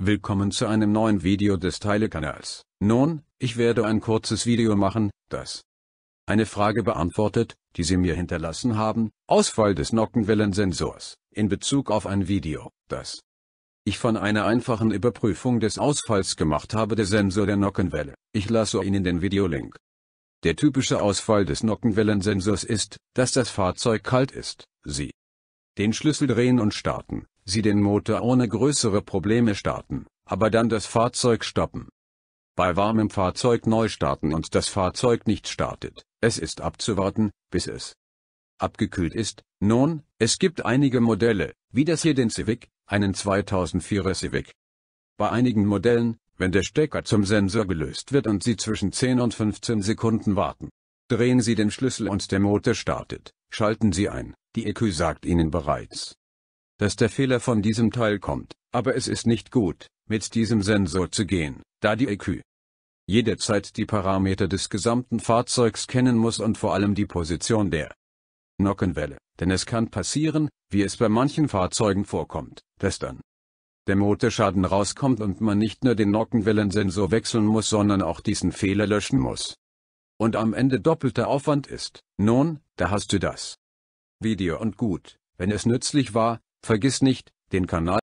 Willkommen zu einem neuen Video des Teile-Kanals. Nun, ich werde ein kurzes Video machen, das eine Frage beantwortet, die Sie mir hinterlassen haben, Ausfall des Nockenwellensensors, in Bezug auf ein Video, das ich von einer einfachen Überprüfung des Ausfalls gemacht habe der Sensor der Nockenwelle. Ich lasse Ihnen den Videolink. Der typische Ausfall des Nockenwellensensors ist, dass das Fahrzeug kalt ist. Sie den Schlüssel drehen und starten, Sie den Motor ohne größere Probleme starten, aber dann das Fahrzeug stoppen. Bei warmem Fahrzeug neu starten und das Fahrzeug nicht startet, es ist abzuwarten, bis es abgekühlt ist. Nun, es gibt einige Modelle, wie das hier den Civic, einen 2004er Civic. Bei einigen Modellen, wenn der Stecker zum Sensor gelöst wird und Sie zwischen 10 und 15 Sekunden warten, drehen Sie den Schlüssel und der Motor startet, schalten Sie ein, die EQ sagt Ihnen bereits, dass der Fehler von diesem Teil kommt, aber es ist nicht gut, mit diesem Sensor zu gehen, da die EQ jederzeit die Parameter des gesamten Fahrzeugs kennen muss und vor allem die Position der Nockenwelle, denn es kann passieren, wie es bei manchen Fahrzeugen vorkommt, dass dann der Motorschaden rauskommt und man nicht nur den Nockenwellensensor wechseln muss, sondern auch diesen Fehler löschen muss. Und am Ende doppelter Aufwand ist. Nun, da hast du das. Video und gut, wenn es nützlich war, vergiss nicht, den Kanal